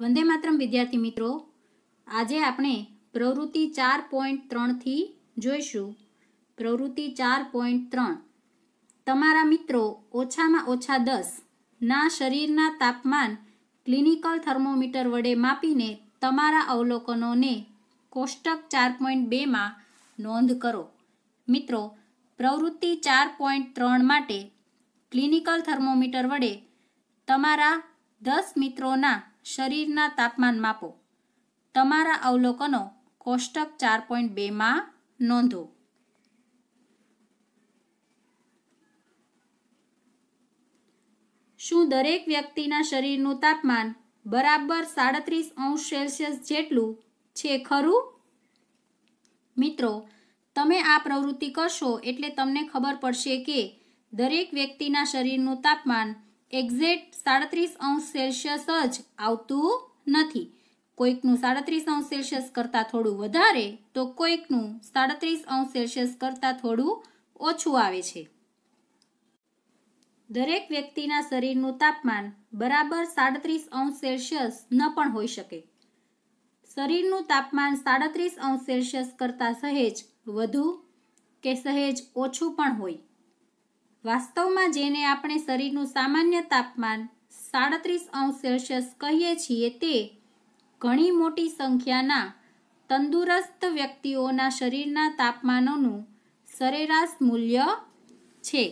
વંદે માતરમ વિદ્યાર્થી મિત્રો આજે આપણે પ્રવૃત્તિ ચાર પોઈન્ટ ત્રણથી જોઈશું પ્રવૃત્તિ ચાર પોઈન્ટ ત્રણ તમારા મિત્રો ઓછામાં ઓછા દસ ના શરીરના તાપમાન ક્લિનિકલ થર્મોમીટર વડે માપીને તમારા અવલોકનોને કોષ્ટક ચાર પોઈન્ટ બેમાં નોંધ કરો મિત્રો પ્રવૃત્તિ ચાર પોઈન્ટ ત્રણ માટે ક્લિનિકલ થર્મોમીટર વડે તમારા દસ મિત્રોના શરીરના તાપમાન માપો તમારા અવલોકનો કોષ્ટક ચાર પોઈન્ટ બેમાં નોંધો શું દરેક વ્યક્તિના શરીરનું તાપમાન બરાબર સાડત્રીસ અંશ સેલ્સિયસ જેટલું છે ખરું મિત્રો તમે આ પ્રવૃત્તિ કરશો એટલે તમને ખબર પડશે કે દરેક વ્યક્તિના શરીરનું તાપમાન એક્ઝેક્ટ સાડત્રીસ અંશ સેલ્સિયસ જ આવતું નથી કોઈકનું સાડત્રીસ અંશ સેલ્સિયસ કરતાં થોડું વધારે તો કોઈકનું સાડત્રીસ અંશ સેલ્સિયસ કરતાં થોડું ઓછું આવે છે દરેક વ્યક્તિના શરીરનું તાપમાન બરાબર સાડત્રીસ અંશ સેલ્સિયસ ન પણ હોઈ શકે શરીરનું તાપમાન સાડત્રીસ અંશ સેલ્સિયસ કરતાં સહેજ વધુ કે સહેજ ઓછું પણ હોય વાસ્તવમાં જેને આપણે શરીરનું સામાન્ય તાપમાન સાડત્રીસ અંશ સેલ્સિયસ કહીએ છીએ તે ઘણી મોટી સંખ્યાના તંદુરસ્ત વ્યક્તિઓના શરીરના તાપમાનોનું સરેરાશ મૂલ્ય છે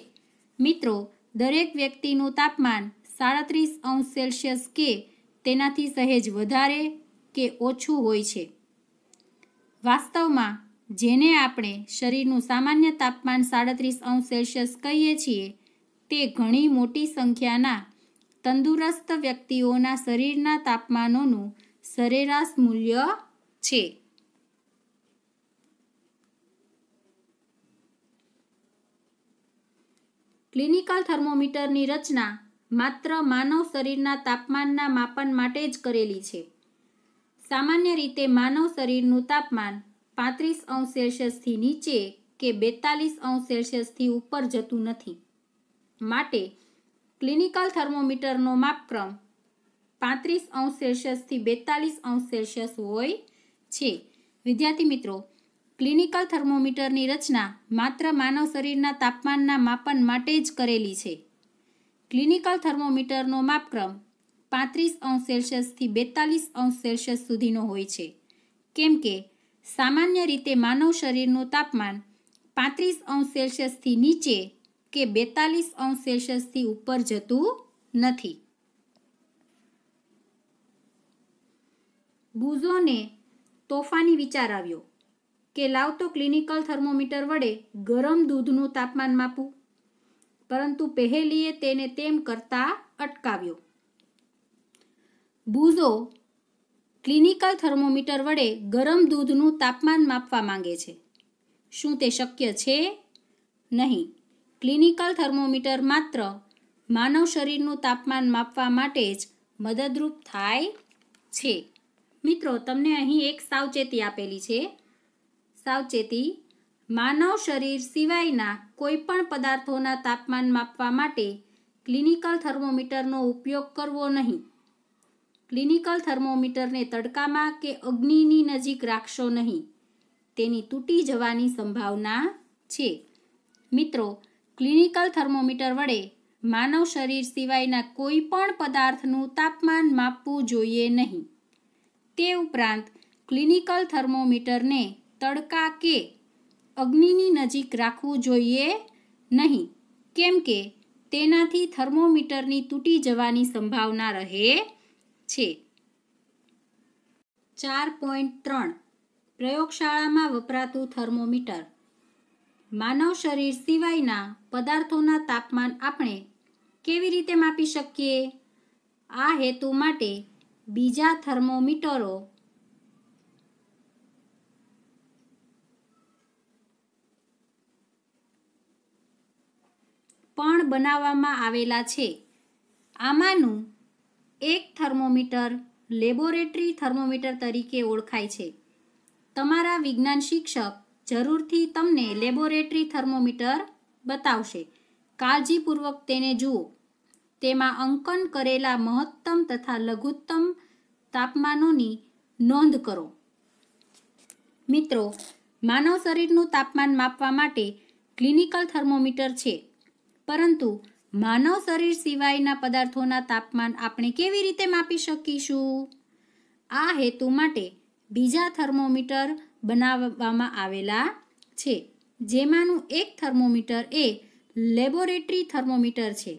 મિત્રો દરેક વ્યક્તિનું તાપમાન સાડત્રીસ અંશ સેલ્સિયસ કે તેનાથી સહેજ વધારે કે ઓછું હોય છે વાસ્તવમાં જેને આપણે શરીરનું સામાન્ય તાપમાન સાડત્રીસ અંશ સેલ્સિયસ કહીએ છીએ તે ઘણી મોટી સંખ્યાના તંદુરસ્ત વ્યક્તિઓના શરીરના તાપમાનોનું સરેરાશ મૂલ્ય છે ક્લિનિકલ થર્મોમીટરની રચના માત્ર માનવ શરીરના તાપમાનના માપન માટે જ કરેલી છે સામાન્ય રીતે માનવ શરીરનું તાપમાન પાંત્રીસ અંશ સેલ્સિયસથી નીચે કે બેતાલીસ અંશ સેલ્સિયસથી ઉપર જતું નથી માટે ક્લિનિકલ થર્મોમીટરનો માપક્રમ પાંત્રીસ અંશ સેલ્સિયસથી બેતાલીસ અંશ સેલ્સિયસ હોય છે વિદ્યાર્થી મિત્રો ક્લિનિકલ થર્મોમીટરની રચના માત્ર માનવ શરીરના તાપમાનના માપન માટે જ કરેલી છે ક્લિનિકલ થર્મોમીટરનો માપક્રમ પાંત્રીસ અંશ સેલ્સિયસથી બેતાલીસ અંશ સેલ્સિયસ સુધીનો હોય છે કેમ કે સામાન્ય રીતે માનવ શરીરનું તાપમાન પાંત્રીસ અંશ સેલ્સિયસથી નીચે કે બેતાલીસ અંશ સેલ્સિયસથી ઉપર જતું નથી બુઝોને તોફાની વિચાર આવ્યો કે લાવતો ક્લિનિકલ થર્મોમીટર વડે ગરમ દૂધનું તાપમાન માપું પરંતુ પહેલીએ તેને તેમ કરતા અટકાવ્યો બુઝો ક્લિનિકલ થર્મોમીટર વડે ગરમ દૂધનું તાપમાન માપવા માંગે છે શું તે શક્ય છે નહીં ક્લિનિકલ થર્મોમીટર માત્ર માનવ શરીરનું તાપમાન માપવા માટે જ મદદરૂપ થાય છે મિત્રો તમને અહીં એક સાવચેતી આપેલી છે સાવચેતી માનવ શરીર સિવાયના કોઈપણ પદાર્થોના તાપમાન માપવા માટે ક્લિનિકલ થર્મોમીટરનો ઉપયોગ કરવો નહીં ક્લિનિકલ થર્મોમીટરને તડકામાં કે અગ્નિની નજીક રાખશો નહીં તેની તૂટી જવાની સંભાવના છે મિત્રો ક્લિનિકલ થર્મોમીટર વડે માનવ શરીર સિવાયના કોઈ પણ પદાર્થનું તાપમાન માપવું જોઈએ નહીં તે ઉપરાંત ક્લિનિકલ થર્મોમીટરને તડકા કે અગ્નિની નજીક રાખવું જોઈએ નહીં કેમ કે તેનાથી થર્મોમીટરની તૂટી જવાની સંભાવના રહે છે ચાર પોઈન્ટ ત્રણ પ્રયોગશાળામાં વપરાતું થર્મોમીટર માનવ શરીર સિવાયના પદાર્થોના તાપમાન આપણે કેવી રીતે માપી શકીએ આ હેતુ માટે બીજા થર્મોમીટરો પણ બનાવવામાં આવેલા છે આમાંનું એક થર્મોમીટર લેબોરેટરી થર્મોમીટર તરીકે ઓળખાય છે તમારા વિજ્ઞાન શિક્ષક જરૂરથી તમને લેબોરેટરી થર્મોમીટર બતાવશે કાળજીપૂર્વક તેને જુઓ તેમાં અંકન કરેલા મહત્તમ તથા લઘુત્તમ તાપમાનોની નોંધ કરો મિત્રો માનવ શરીરનું તાપમાન માપવા માટે ક્લિનિકલ થર્મોમીટર છે પરંતુ માનવ શરીર સિવાયના પદાર્થોના તાપમાન આપણે કેવી રીતે માપી શકીશું આ હેતુ માટે બીજા થર્મોમીટર બનાવવામાં આવેલા છે જેમાંનું એક થર્મોમીટર એ લેબોરેટરી થર્મોમીટર છે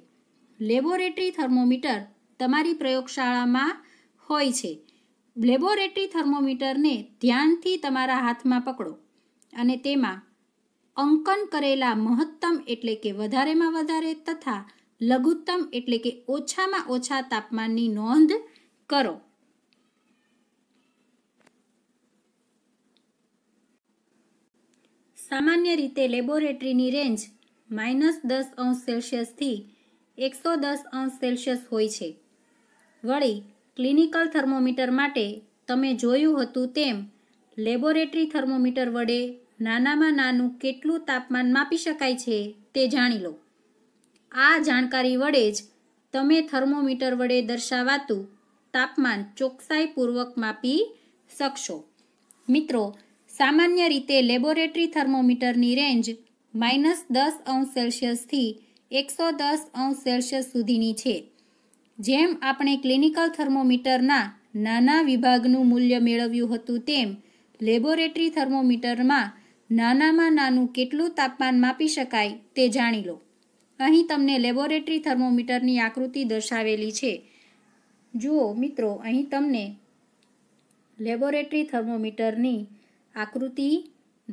લેબોરેટરી થર્મોમીટર તમારી પ્રયોગશાળામાં હોય છે લેબોરેટરી થર્મોમીટરને ધ્યાનથી તમારા હાથમાં પકડો અને તેમાં અંકન કરેલા મહત્તમ એટલે કે વધારેમાં વધારે તથા લઘુત્તમ એટલે કે ઓછામાં ઓછા તાપમાનની નોંધ કરો સામાન્ય રીતે લેબોરેટરીની રેન્જ માઇનસ દસ અંશ સેલ્સિયસથી એકસો દસ અંશ સેલ્સિયસ હોય છે વળી ક્લિનિકલ થર્મોમીટર માટે તમે જોયું હતું તેમ લેબોરેટરી થર્મોમીટર વડે નાનામાં નાનું કેટલું તાપમાન માપી શકાય છે તે જાણી લો આ જાણકારી વડે જ તમે થર્મોમીટર વડે દર્શાવાતું તાપમાન ચોકસાઈપૂર્વક માપી શકશો મિત્રો સામાન્ય રીતે લેબોરેટરી થર્મોમીટરની રેન્જ માઇનસ દસ અંશ સેલ્સિયસથી એકસો દસ અંશ સેલ્સિયસ સુધીની છે જેમ આપણે ક્લિનિકલ થર્મોમીટરના નાના વિભાગનું મૂલ્ય મેળવ્યું હતું તેમ લેબોરેટરી થર્મોમીટરમાં નાનામાં નાનું કેટલું તાપમાન માપી શકાય તે જાણી લો અહીં તમને લેબોરેટરી થર્મોમીટરની આકૃતિ દર્શાવેલી છે જુઓ મિત્રો અહીં તમને લેબોરેટરી થર્મોમીટરની આકૃતિ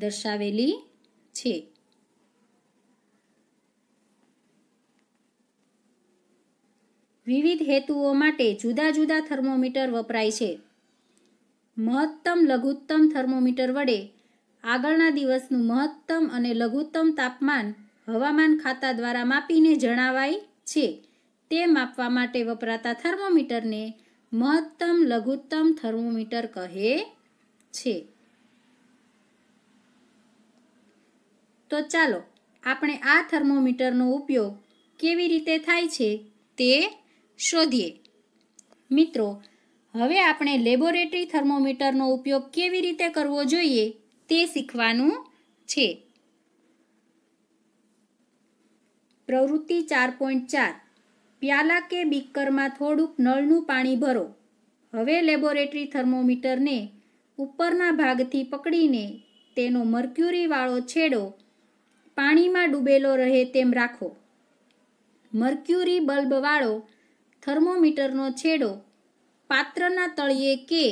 દર્શાવેલી છે વિવિધ હેતુઓ માટે જુદા જુદા થર્મોમીટર વપરાય છે મહત્તમ લઘુત્તમ થર્મોમીટર વડે આગળના દિવસનું મહત્તમ અને લઘુત્તમ તાપમાન હવામાન ખાતા દ્વારા માપીને જણાવાય છે તે માપવા માટે વપરાતા થર્મોમીટરને મહત્તમ લઘુત્તમ થર્મોમીટર કહે છે તો ચાલો આપણે આ થર્મોમીટરનો ઉપયોગ કેવી રીતે થાય છે તે શોધીએ મિત્રો હવે આપણે લેબોરેટરી થર્મોમીટરનો ઉપયોગ કેવી રીતે કરવો જોઈએ તે શીખવાનું છે પ્રવૃત્તિ ચાર પોઈન્ટ ચાર પ્યાલા કે બીકરમાં થોડુંક નળનું પાણી ભરો હવે લેબોરેટરી થર્મોમીટરને ઉપરના ભાગથી પકડીને તેનો મર્ક્યુરીવાળો છેડો પાણીમાં ડૂબેલો રહે તેમ રાખો મર્ક્યુરી બલ્બવાળો થર્મોમીટરનો છેડો પાત્રના તળિયે કે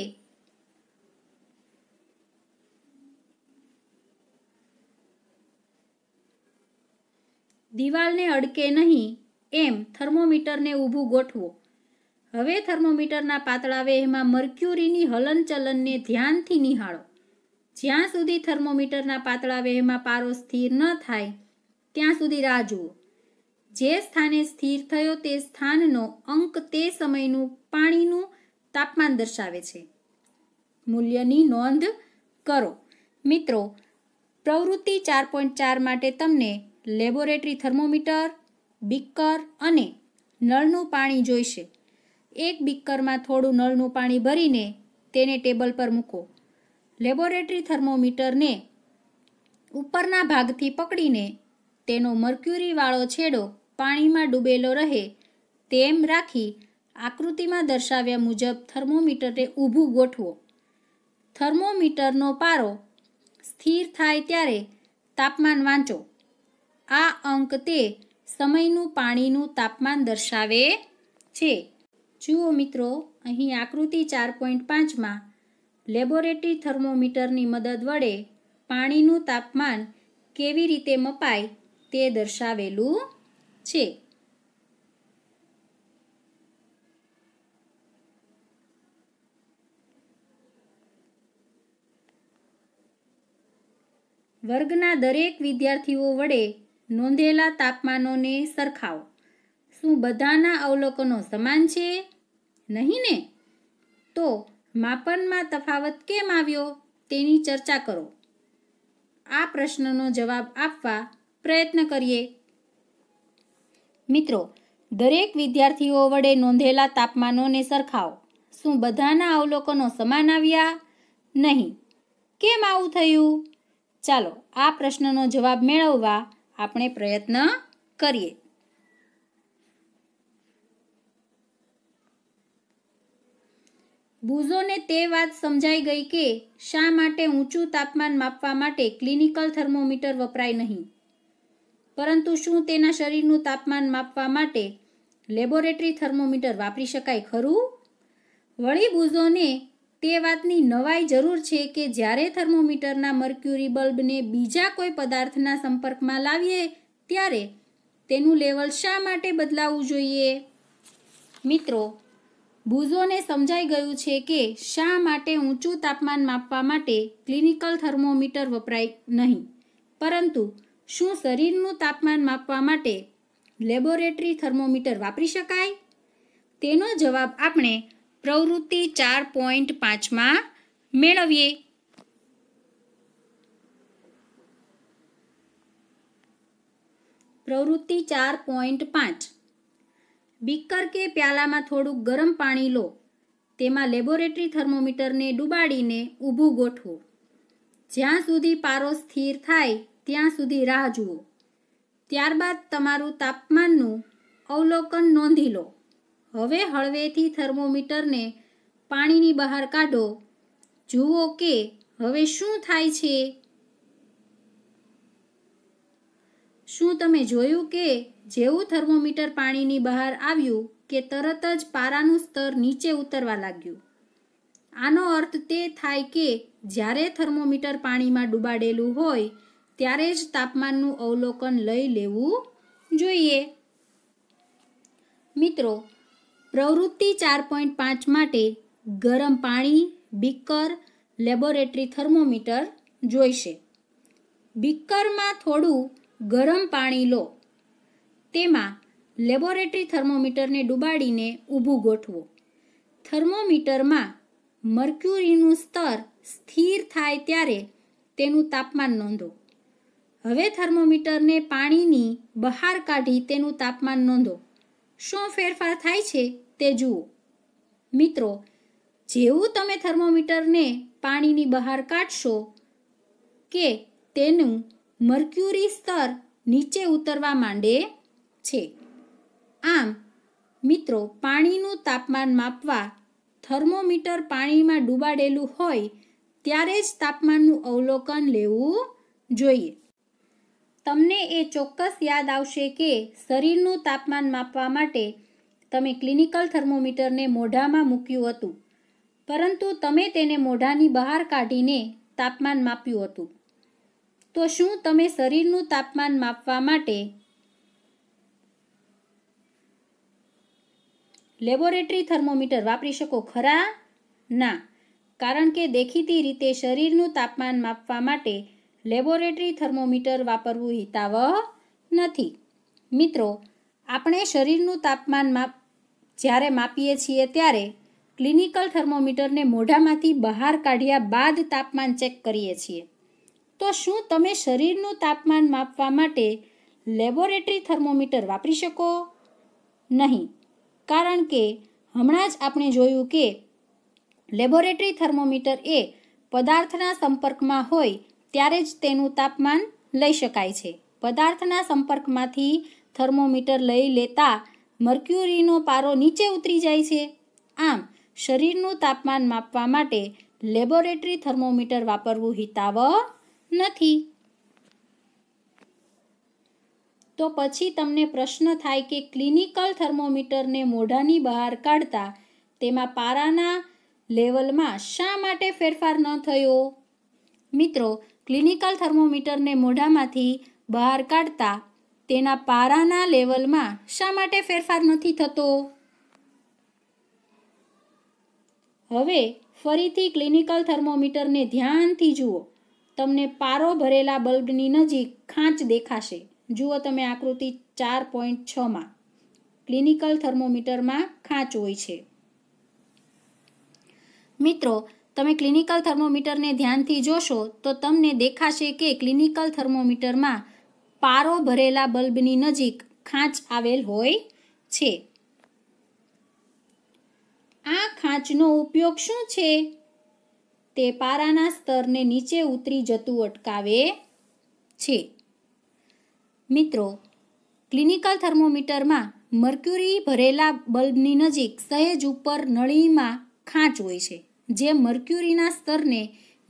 દિવાલને અડકે નહીં એમ થર્મોમીટરને ઊભું ગોઠવો હવે થર્મોમીટરના પાતળા વેહમાં મર્ક્યુરીની હલનચલનને ધ્યાનથી નિહાળો જ્યાં સુધી થર્મોમીટરના પાતળા વેહમાં પારો સ્થિર ન થાય ત્યાં સુધી રાહ જુઓ જે સ્થાને સ્થિર થયો તે સ્થાનનો અંક તે સમયનું પાણીનું તાપમાન દર્શાવે છે મૂલ્યની નોંધ કરો મિત્રો પ્રવૃત્તિ ચાર પોઈન્ટ ચાર માટે તમને લેબોરેટરી થર્મોમીટર બીકર અને નળનું પાણી જોઈશે એક બીકરમાં થોડું નળનું પાણી ભરીને તેને ટેબલ પર મૂકો લેબોરેટરી થર્મોમીટરને ઉપરના ભાગથી પકડીને તેનો મર્ક્યુરીવાળો છેડો પાણીમાં ડૂબેલો રહે તેમ રાખી આકૃતિમાં દર્શાવ્યા મુજબ થર્મોમીટરને ઊભું ગોઠવો થર્મોમીટરનો પારો સ્થિર થાય ત્યારે તાપમાન વાંચો આ અંક તે સમયનું પાણીનું તાપમાન દર્શાવે છે જુઓ મિત્રો અહીં આકૃતિ ચાર પોઈન્ટ પાંચમાં લેબોરેટરી થર્મોમીટરની મદદ વડે પાણીનું તાપમાન કેવી રીતે મપાય તે દર્શાવેલું છે વર્ગના દરેક વિદ્યાર્થીઓ વડે નોંધેલા તાપમાનોને સરખાવો શું બધાના અવલોકનો સમાન છે નહીં ને તો માપનમાં તફાવત કેમ આવ્યો તેની ચર્ચા કરો આ પ્રશ્નનો જવાબ આપવા પ્રયત્ન કરીએ મિત્રો દરેક વિદ્યાર્થીઓ વડે નોંધેલા તાપમાનોને સરખાવો શું બધાના અવલોકનો સમાન આવ્યા નહીં કેમ આવું થયું ચાલો આ પ્રશ્નનો જવાબ મેળવવા આપણે પ્રયત્ન કરીએ બુઝોને તે વાત સમજાઈ ગઈ કે શા માટે ઊંચું તાપમાન માપવા માટે ક્લિનિકલ થર્મોમીટર વપરાય નહીં પરંતુ શું તેના શરીરનું તાપમાન માપવા માટે લેબોરેટરી થર્મોમીટર વાપરી શકાય ખરું વળી બુઝોને તે વાતની નવાઈ જરૂર છે કે જ્યારે થર્મોમીટરના મર્ક્યુરી બલ્બને બીજા કોઈ પદાર્થના સંપર્કમાં લાવીએ ત્યારે તેનું લેવલ શા માટે બદલાવવું જોઈએ મિત્રો બુઝોને સમજાઈ ગયું છે કે શા માટે ઊંચું તાપમાન માપવા માટે ક્લિનિકલ થર્મોમીટર વપરાય નહીં પરંતુ શું શરીરનું તાપમાન માપવા માટે લેબોરેટરી થર્મોમીટર વાપરી શકાય તેનો જવાબ આપણે પ્રવૃત્તિ ચાર પોઈન્ટ પાંચમાં મેળવીએ પ્રવૃત્તિ ચાર પોઈન્ટ પાંચ બીકર કે પ્યાલામાં થોડું ગરમ પાણી લો તેમાં લેબોરેટરી થર્મોમીટરને ડૂબાડીને ઊભું ગોઠવો જ્યાં સુધી પારો સ્થિર થાય ત્યાં સુધી રાહ જુઓ ત્યારબાદ તમારું તાપમાનનું અવલોકન નોંધી લો હવે હળવેથી થર્મોમીટરને પાણીની બહાર કાઢો જુઓ કે હવે શું થાય છે શું તમે જોયું કે જેવું થર્મોમીટર પાણીની બહાર આવ્યું કે તરત જ પારાનું સ્તર નીચે ઉતરવા લાગ્યું આનો અર્થ તે થાય કે જ્યારે થર્મોમીટર પાણીમાં ડૂબાડેલું હોય ત્યારે જ તાપમાનનું અવલોકન લઈ લેવું જોઈએ મિત્રો પ્રવૃત્તિ ચાર પોઈન્ટ પાંચ માટે ગરમ પાણી બીકર લેબોરેટરી થર્મોમીટર જોઈશે બીકરમાં થોડું ગરમ પાણી લો તેમાં લેબોરેટરી થર્મોમીટરને ડુબાડીને ઊભું ગોઠવો થર્મોમીટરમાં મર્ક્યુરીનું સ્તર સ્થિર થાય ત્યારે તેનું તાપમાન નોંધો હવે થર્મોમીટરને પાણીની બહાર કાઢી તેનું તાપમાન નોંધો શું ફેરફાર થાય છે તે જુઓ મિત્રો જેવું તમે થર્મોમીટરને પાણીની બહાર કાઢશો કે તેનું મર્ક્યુરી સ્તર નીચે ઉતરવા માંડે છે આમ મિત્રો પાણીનું તાપમાન માપવા થર્મોમીટર પાણીમાં ડૂબાડેલું હોય ત્યારે જ તાપમાનનું અવલોકન લેવું જોઈએ તમને એ ચોક્કસ યાદ આવશે કે શરીરનું તાપમાન માપવા માટે તમે ક્લિનિકલ થર્મોમીટરને મોઢામાં મૂક્યું હતું પરંતુ તમે તેને મોઢાની બહાર કાઢીને તાપમાન માપ્યું હતું તો શું તમે શરીરનું તાપમાન માપવા માટે લેબોરેટરી થર્મોમીટર વાપરી શકો ખરા ના કારણ કે દેખીતી રીતે શરીરનું તાપમાન માપવા માટે લેબોરેટરી થર્મોમીટર વાપરવું હિતાવહ નથી મિત્રો આપણે શરીરનું તાપમાન માપ જ્યારે માપીએ છીએ ત્યારે ક્લિનિકલ થર્મોમીટરને મોઢામાંથી બહાર કાઢ્યા બાદ તાપમાન ચેક કરીએ છીએ તો શું તમે શરીરનું તાપમાન માપવા માટે લેબોરેટરી થર્મોમીટર વાપરી શકો નહીં કારણ કે હમણાં જ આપણે જોયું કે લેબોરેટરી થર્મોમીટર એ પદાર્થના સંપર્કમાં હોય ત્યારે જ તેનું તાપમાન લઈ શકાય છે પદાર્થના સંપર્કમાંથી થર્મોમીટર લઈ લેતા મર્ક્યુરીનો પારો નીચે ઉતરી જાય છે આમ શરીરનું તાપમાન માપવા માટે લેબોરેટરી થર્મોમીટર વાપરવું હિતાવહ નથી તો પછી તમને પ્રશ્ન થાય કે ક્લિનિકલ થર્મોમીટરને મોઢાની બહાર કાઢતા તેમાં પારાના લેવલમાં શા માટે ફેરફાર ન થયો મિત્રો ક્લિનિકલ થર્મોમીટરને મોઢામાંથી બહાર કાઢતા તેના પારાના લેવલમાં શા માટે ફેરફાર નથી થતો હવે ફરીથી ક્લિનિકલ થર્મોમીટરને ધ્યાનથી જુઓ તમને પારો ભરેલા બલ્બની નજીક ખાંચ દેખાશે જુઓ તમે આકૃતિ ચાર પોઈન્ટ છમાં ક્લિનિકલ થર્મોમીટરમાં ખાંચ હોય છે મિત્રો તમે ક્લિનિકલ થર્મોમીટરને ધ્યાનથી જોશો તો તમને દેખાશે કે ક્લિનિકલ થર્મોમીટરમાં પારો ભરેલા બલ્બની નજીક ખાંચ આવેલ હોય છે આ ખાંચનો ઉપયોગ શું છે તે પારાના સ્તરને નીચે ઉતરી જતું અટકાવે છે મિત્રો ક્લિનિકલ થર્મોમીટરમાં મર્ક્યુરી ભરેલા બલ્બની નજીક સહેજ ઉપર નળીમાં ખાંચ હોય છે જે મર્ક્યુરીના સ્તરને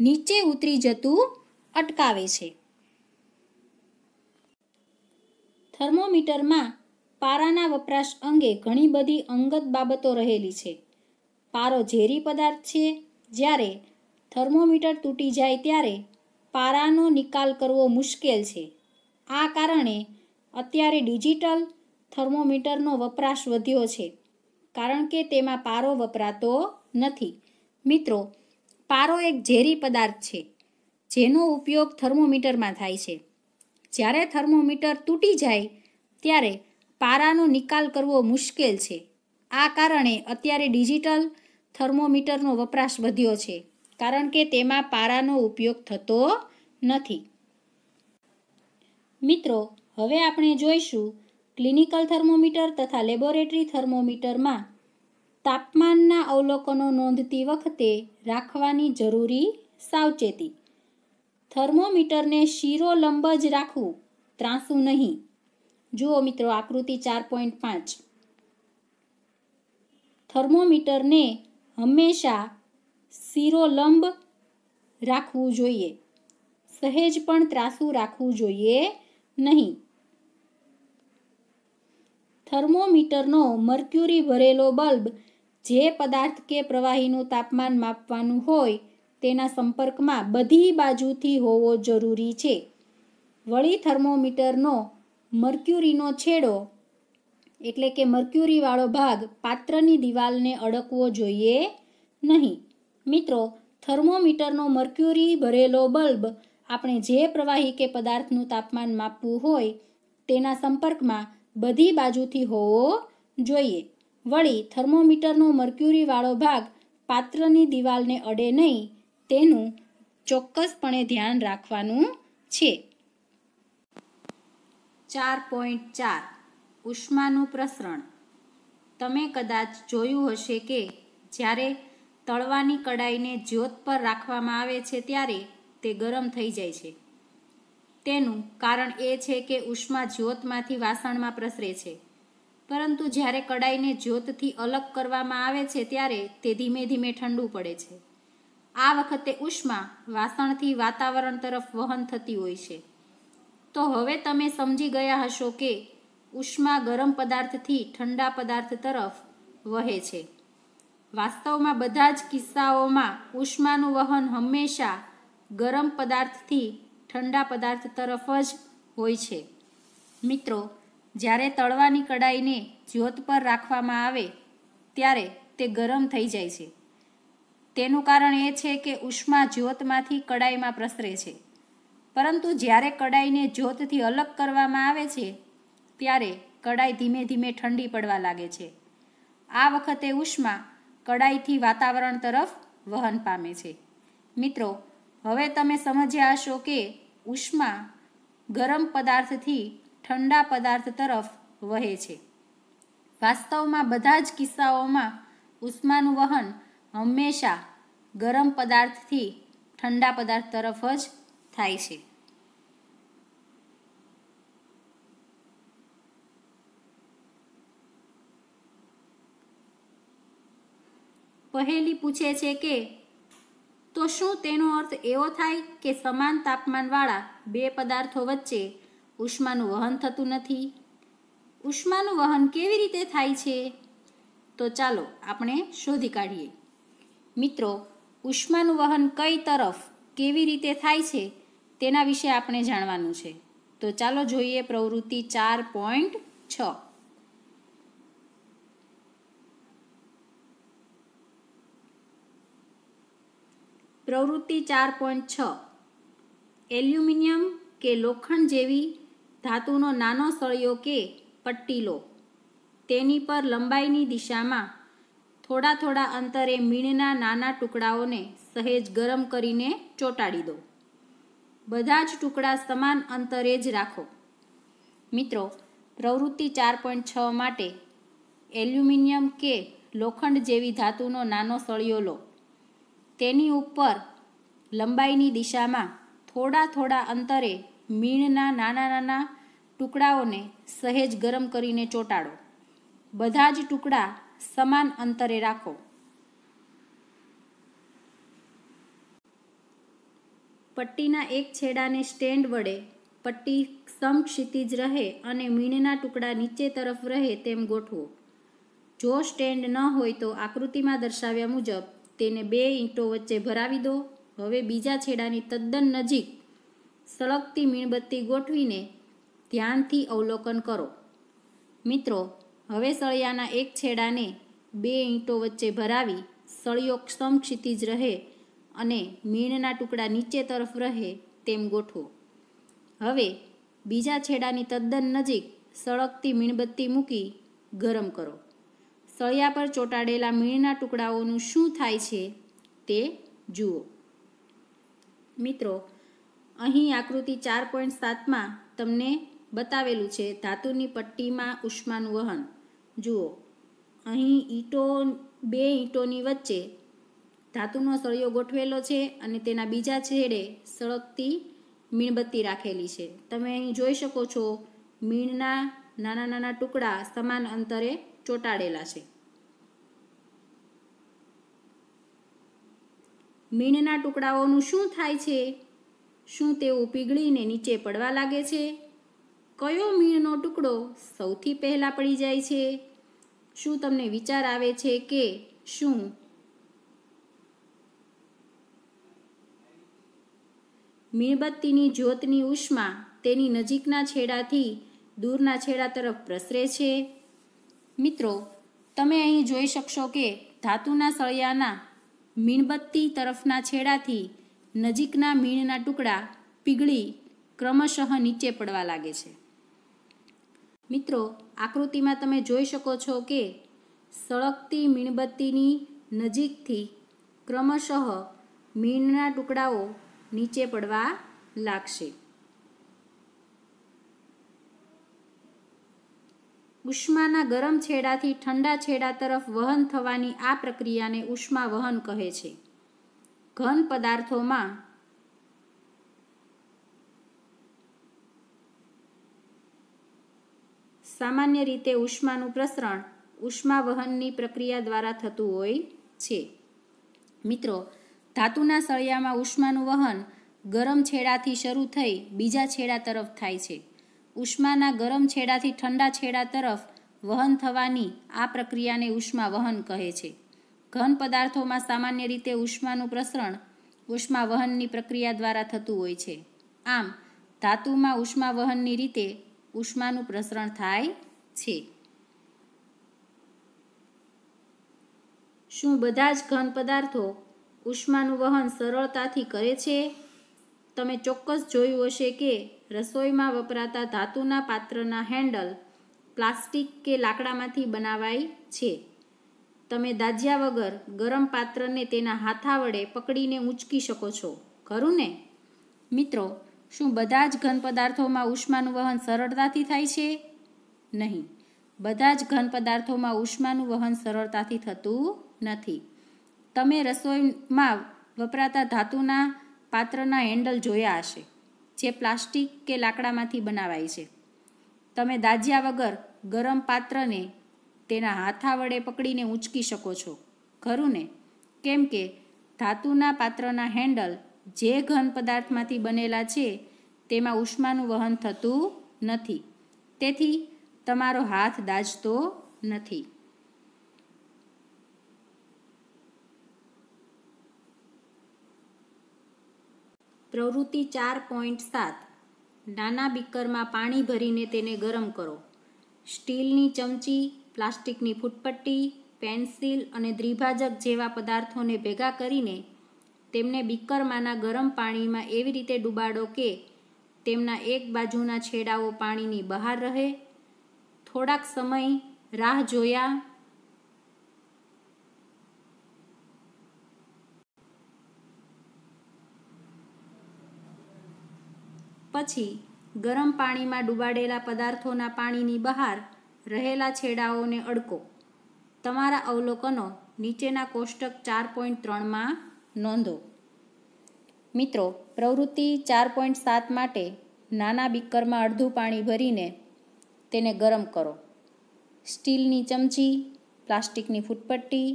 નીચે ઉતરી જતું અટકાવે છે થર્મોમીટરમાં પારાના વપરાશ અંગે ઘણી બધી અંગત બાબતો રહેલી છે પારો ઝેરી પદાર્થ છે જ્યારે થર્મોમીટર તૂટી જાય ત્યારે પારાનો નિકાલ કરવો મુશ્કેલ છે આ કારણે અત્યારે ડિજિટલ થર્મોમીટરનો વપરાશ વધ્યો છે કારણ કે તેમાં પારો વપરાતો નથી મિત્રો પારો એક ઝેરી પદાર્થ છે જેનો ઉપયોગ થર્મોમીટરમાં થાય છે જ્યારે થર્મોમીટર તૂટી જાય ત્યારે પારાનો નિકાલ કરવો મુશ્કેલ છે આ કારણે અત્યારે ડિજિટલ થર્મોમીટરનો વપરાશ વધ્યો છે કારણ કે તેમાં પારાનો ઉપયોગ થતો નથી મિત્રો હવે આપણે જોઈશું ક્લિનિકલ થર્મોમીટર તથા લેબોરેટરી થર્મોમીટરમાં તાપમાનના અવલોકનો નોંધતી વખતે રાખવાની જરૂરી સાવચેતી થર્મોમીટરને શિરોલંબ જ રાખવું ત્રાંસું નહીં જુઓ મિત્રો આકૃતિ ચાર પોઈન્ટ પાંચ થર્મોમીટરને હંમેશા શિરોલંબ રાખવું જોઈએ સહેજ પણ ત્રાસું રાખવું જોઈએ નહીં થર્મોમીટરનો મર્ક્યુરી ભરેલો બલ્બ જે પદાર્થ કે પ્રવાહીનું તાપમાન માપવાનું હોય તેના સંપર્કમાં બધી બાજુથી હોવો જરૂરી છે વળી થર્મોમીટરનો મર્ક્યુરીનો છેડો એટલે કે મર્ક્યુરીવાળો ભાગ પાત્રની દિવાલને અડકવો જોઈએ નહીં મિત્રો થર્મોમીટરનો મર્ક્યુરી ભરેલો બલ્બ આપણે જે પ્રવાહી કે પદાર્થનું તાપમાન માપવું હોય તેના સંપર્કમાં બધી બાજુથી હોવો જોઈએ વળી થર્મોમીટરનો મર્ક્યુરીવાળો ભાગ પાત્રની દિવાલને અડે નહીં તેનું ચોક્કસપણે ધ્યાન રાખવાનું છે ચાર પોઈન્ટ ચાર ઉષ્માનું પ્રસરણ તમે કદાચ જોયું હશે કે જ્યારે તળવાની કડાઈને જ્યોત પર રાખવામાં આવે છે ત્યારે તે ગરમ થઈ જાય છે તેનું કારણ એ છે કે ઉષ્મા જ્યોતમાંથી વાસણમાં પ્રસરે છે પરંતુ જ્યારે કડાઈને જ્યોતથી અલગ કરવામાં આવે છે ત્યારે તે ધીમે ધીમે ઠંડુ પડે છે આ વખતે ઉષ્મા વાસણથી વાતાવરણ તરફ વહન થતી હોય છે તો હવે તમે સમજી ગયા હશો કે ઉષ્મા ગરમ પદાર્થથી ઠંડા પદાર્થ તરફ વહે છે વાસ્તવમાં બધા જ કિસ્સાઓમાં ઉષ્માનું વહન હંમેશા ગરમ પદાર્થથી ઠંડા પદાર્થ તરફ જ હોય છે મિત્રો જ્યારે તળવાની કડાઈને જ્યોત પર રાખવામાં આવે ત્યારે તે ગરમ થઈ જાય છે તેનું કારણ એ છે કે ઉષ્મા જ્યોતમાંથી કડાઈમાં પ્રસરે છે પરંતુ જ્યારે કડાઈને જ્યોતથી અલગ કરવામાં આવે છે ત્યારે કડાઈ ધીમે ધીમે ઠંડી પડવા લાગે છે આ વખતે ઉષ્મા કડાઈથી વાતાવરણ તરફ વહન પામે છે મિત્રો હવે તમે સમજ્યા હશો કે ઉષ્મા ગરમ પદાર્થથી ઠંડા પદાર્થ તરફ વહે છે વાસ્તવમાં બધા જ કિસ્સાઓમાં ઉષ્માનું વહન હંમેશા ગરમ પદાર્થથી ઠંડા પદાર્થ તરફ જ થાય છે પહેલી પૂછે છે કે તો શું તેનો અર્થ એવો થાય કે સમાન તાપમાનવાળા બે પદાર્થો વચ્ચે ઉષ્માનું વહન થતું નથી ઉષ્માનું વહન કેવી રીતે થાય છે તો ચાલો આપણે શોધી કાઢીએ મિત્રો ઉષ્માનું વહન કઈ તરફ કેવી રીતે થાય છે તેના વિશે આપણે જાણવાનું છે તો ચાલો જોઈએ પ્રવૃત્તિ ચાર પોઈન્ટ છ પ્રવૃત્તિ ચાર પોઈન્ટ છ એલ્યુમિનિયમ કે લોખંડ જેવી ધાતુનો નાનો સળિયો કે પટ્ટી લો તેની પર લંબાઈની દિશામાં થોડા થોડા અંતરે મીણના નાના ટુકડાઓને સહેજ ગરમ કરીને ચોંટાડી દો બધા જ ટુકડા સમાન અંતરે જ રાખો મિત્રો પ્રવૃત્તિ ચાર પોઈન્ટ છ માટે એલ્યુમિનિયમ કે લોખંડ જેવી ધાતુનો નાનો સળિયો લો તેની ઉપર લંબાઈની દિશામાં થોડા થોડા અંતરે મીણના નાના નાના ટુકડાઓને સહેજ ગરમ કરીને ચોંટાડો બધા જ ટુકડા સમાન અંતરે રાખો પટ્ટીના એક છેડાને સ્ટેન્ડ વડે પટ્ટી સમક્ષિતિજ રહે અને મીણના ટુકડા નીચે તરફ રહે તેમ ગોઠવો જો સ્ટેન્ડ ન હોય તો આકૃતિમાં દર્શાવ્યા મુજબ તેને બે ઈંટો વચ્ચે ભરાવી દો હવે બીજા છેડાની તદ્દન નજીક સળગતી મીણબત્તી ગોઠવીને ધ્યાનથી અવલોકન કરો મિત્રો હવે સળિયાના એક છેડાને બે ઈંટો વચ્ચે ભરાવી સળિયો ક્ષમ ક્ષિતિજ રહે અને મીણના ટુકડા નીચે તરફ રહે તેમ ગોઠવો હવે બીજા છેડાની તદ્દન નજીક સળગતી મીણબત્તી મૂકી ગરમ કરો સળિયા પર ચોંટાડેલા મીણના ટુકડાઓનું શું થાય છે તે જુઓ મિત્રો અહીં આકૃતિ ચાર પોઈન્ટ સાતમાં તમને બતાવેલું છે ધાતુની પટ્ટીમાં ઉષ્માનું વહન જુઓ અહીં ઈંટો બે ઈંટોની વચ્ચે ધાતુનો સળિયો ગોઠવેલો છે અને તેના બીજા છેડે સળગતી મીણબત્તી રાખેલી છે તમે અહીં જોઈ શકો છો મીણના નાના નાના ટુકડા સમાન અંતરે ચોંટાડેલા છે મીણના ટુકડાઓનું શું થાય છે શું તેઓ પીગળીને નીચે પડવા લાગે છે કયો મીણનો ટુકડો સૌથી પહેલાં પડી જાય છે શું તમને વિચાર આવે છે કે શું મીણબત્તીની જ્યોતની ઉષ્મા તેની નજીકના છેડાથી દૂરના છેડા તરફ પ્રસરે છે મિત્રો તમે અહીં જોઈ શકશો કે ધાતુના સળિયાના મીણબત્તી તરફના છેડાથી નજીકના મીણના ટુકડા પીગળી ક્રમશઃ નીચે પડવા લાગે છે મિત્રો આકૃતિમાં તમે જોઈ શકો છો કે સળગતી મીણબત્તીની નજીકથી ક્રમશઃ મીણના ટુકડાઓ નીચે પડવા લાગશે ઉષ્માના ગરમ છેડાથી ઠંડા છેડા તરફ વહન થવાની આ પ્રક્રિયાને ઉષ્મા વહન કહે છે ઘન પદાર્થોમાં સામાન્ય રીતે ઉષ્માનું પ્રસરણ ઉષ્મા વહનની પ્રક્રિયા દ્વારા થતું હોય છે મિત્રો ધાતુના સળિયામાં ઉષ્માનું વહન ગરમ છેડાથી શરૂ થઈ બીજા છેડા તરફ થાય છે ઉષ્માના ગરમ છેડાથી ઠંડા છેડા તરફ વહન થવાની આ પ્રક્રિયાને ઉષ્મા વહન કહે છે ઘન પદાર્થોમાં સામાન્ય રીતે ઉષ્માનું પ્રસરણ ઉષ્મા વહનની પ્રક્રિયા દ્વારા થતું હોય છે આમ ધાતુમાં ઉષ્મા વહનની રીતે ઉષ્માનું પ્રસરણ થાય છે શું બધા જ ઘન પદાર્થો ઉષ્માનું વહન સરળતાથી કરે છે તમે ચોક્કસ જોયું હશે કે રસોઈમાં વપરાતા ધાતુના પાત્રના હેન્ડલ પ્લાસ્ટિક કે લાકડામાંથી બનાવાય છે તમે દાજ્યા વગર ગરમ પાત્રને તેના હાથા વડે પકડીને ઉંચકી શકો છો ખરું ને મિત્રો શું બધા જ ઘન પદાર્થોમાં ઉષ્માનું વહન સરળતાથી થાય છે નહીં બધા જ ઘન પદાર્થોમાં ઉષ્માનું વહન સરળતાથી થતું નથી તમે રસોઈમાં વપરાતા ધાતુના પાત્રના હેન્ડલ જોયા હશે જે પ્લાસ્ટિક કે લાકડામાંથી બનાવાય છે તમે દાજ્યા વગર ગરમ પાત્રને તેના હાથા વડે પકડીને ઉંચકી શકો છો ખરું ને કેમ કે ધાતુના પાત્રના હેન્ડલ જે ઘન પદાર્થમાંથી બનેલા છે તેમાં ઉષ્માનું વહન થતું નથી તેથી તમારો હાથ દાજતો નથી પ્રવૃત્તિ ચાર પોઈન્ટ સાત નાના બીકરમાં પાણી ભરીને તેને ગરમ કરો સ્ટીલની ચમચી પ્લાસ્ટિકની ફૂટપટ્ટી પેન્સિલ અને દ્વિભાજક જેવા પદાર્થોને ભેગા કરીને તેમને બીકરમાંના ગરમ પાણીમાં એવી રીતે ડૂબાડો કે તેમના એક બાજુના છેડાઓ પાણીની બહાર રહે થોડાક સમય રાહ જોયા પછી ગરમ પાણીમાં ડૂબાડેલા પદાર્થોના પાણીની બહાર રહેલા છેડાઓને અડકો તમારા અવલોકનો નીચેના કોષ્ટક ચાર પોઈન્ટ ત્રણમાં નોંધો મિત્રો પ્રવૃત્તિ ચાર પોઈન્ટ સાત માટે નાના બીકરમાં અડધું પાણી ભરીને તેને ગરમ કરો સ્ટીલની ચમચી પ્લાસ્ટિકની ફૂટપટ્ટી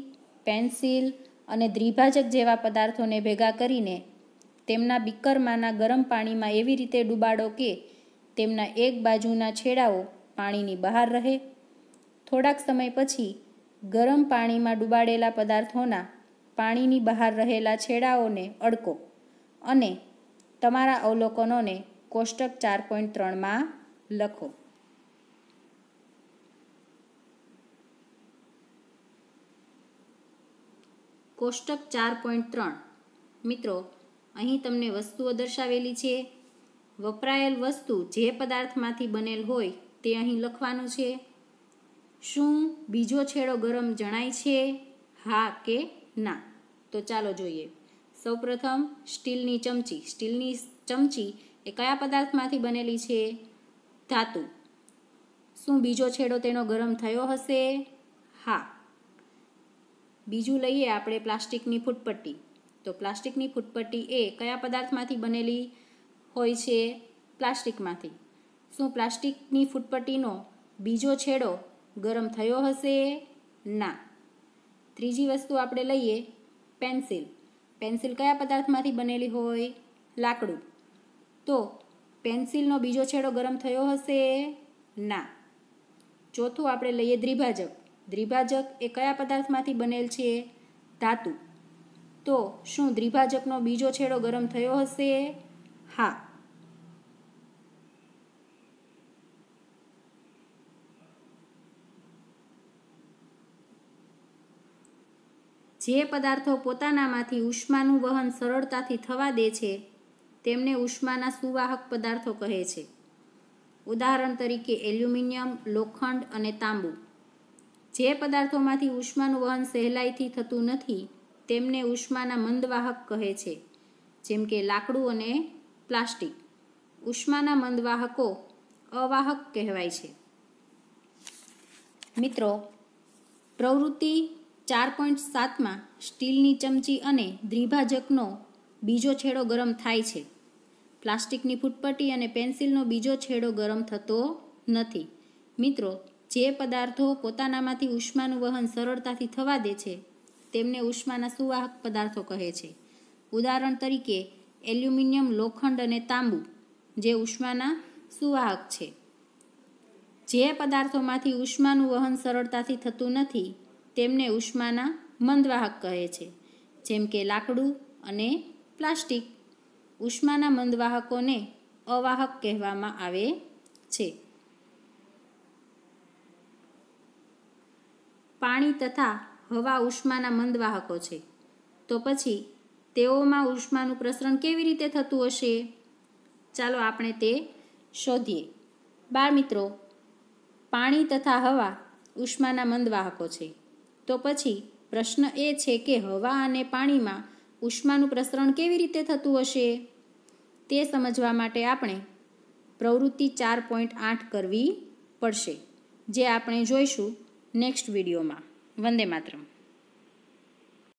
પેન્સિલ અને દ્વિભાજક જેવા પદાર્થોને ભેગા કરીને તેમના બીકરમાંના ગરમ પાણીમાં એવી રીતે ડુબાડો કે તેમના એક બાજુના છેડાઓ પાણીની બહાર રહે થોડાક સમય પછી ગરમ પાણીમાં ડુબાડેલા પદાર્થોના પાણીની બહાર રહેલા છેડાઓને અડકો અને તમારા અવલોકનોને કોષ્ટક ચાર પોઈન્ટ ત્રણમાં લખો કોષ્ટક ચાર પોઈન્ટ ત્રણ મિત્રો અહીં તમને વસ્તુઓ દર્શાવેલી છે વપરાયેલ વસ્તુ જે પદાર્થમાંથી બનેલ હોય તે અહીં લખવાનું છે શું બીજો છેડો ગરમ જણાય છે હા કે ના તો ચાલો જોઈએ સૌપ્રથમ સ્ટીલની ચમચી સ્ટીલની ચમચી એ કયા પદાર્થમાંથી બનેલી છે ધાતુ શું બીજો છેડો તેનો ગરમ થયો હશે હા બીજું લઈએ આપણે પ્લાસ્ટિકની ફૂટપટ્ટી તો પ્લાસ્ટિકની ફૂટપટ્ટી એ કયા પદાર્થમાંથી બનેલી હોય છે પ્લાસ્ટિકમાંથી શું પ્લાસ્ટિકની ફૂટપટ્ટીનો બીજો છેડો ગરમ થયો હશે ના ત્રીજી વસ્તુ આપણે લઈએ પેન્સિલ પેન્સિલ કયા પદાર્થમાંથી બનેલી હોય લાકડું તો પેન્સિલનો બીજો છેડો ગરમ થયો હશે ના ચોથું આપણે લઈએ દ્વિભાજક દ્વિભાજક એ કયા પદાર્થમાંથી બનેલ છે ધાતુ તો શું દ્વિભાજકનો બીજો છેડો ગરમ થયો હશે હા જે પદાર્થો પોતાનામાંથી ઉષ્માનું વહન સરળતાથી થવા દે છે તેમને ઉષ્માના સુવાહક પદાર્થો કહે છે ઉદાહરણ તરીકે એલ્યુમિનિયમ લોખંડ અને તાંબુ જે પદાર્થોમાંથી ઉષ્માનું વહન સહેલાઈથી થતું નથી તેમને ઉષ્માના મંદવાહક કહે છે જેમ કે લાકડું અને પ્લાસ્ટિક ઉષ્માના મંદવાહકો અવાહક કહેવાય છે મિત્રો પ્રવૃત્તિ ચાર પોઈન્ટ સાતમાં સ્ટીલની ચમચી અને દ્વિભાજકનો બીજો છેડો ગરમ થાય છે પ્લાસ્ટિકની ફૂટપટ્ટી અને પેન્સિલનો બીજો છેડો ગરમ થતો નથી મિત્રો જે પદાર્થો પોતાનામાંથી ઉષ્માનું વહન સરળતાથી થવા દે છે તેમને ઉષ્માના સુવાહક પદાર્થો કહે છે ઉદાહરણ તરીકે એલ્યુમિનિયમ લોખંડ અને તાંબુ જે ઉષ્માના સુવાહક છે જે પદાર્થોમાંથી ઉષ્માનું વહન સરળતાથી થતું નથી તેમને ઉષ્માના મંદવાહક કહે છે જેમ કે લાકડું અને પ્લાસ્ટિક ઉષ્માના મંદવાહકોને અવાહક કહેવામાં આવે છે પાણી તથા હવા ઉષ્માના મંદવાહકો છે તો પછી તેઓમાં ઉષ્માનું પ્રસરણ કેવી રીતે થતું હશે ચાલો આપણે તે શોધીએ બાળ મિત્રો પાણી તથા હવા ઉષ્માના મંદવાહકો છે તો પછી પ્રશ્ન એ છે કે હવા અને પાણીમાં ઉષ્માનું પ્રસરણ કેવી રીતે થતું હશે તે સમજવા માટે આપણે પ્રવૃત્તિ ચાર પોઈન્ટ આઠ કરવી પડશે જે આપણે જોઈશું નેક્સ્ટ વિડીયોમાં વંદે માતરમ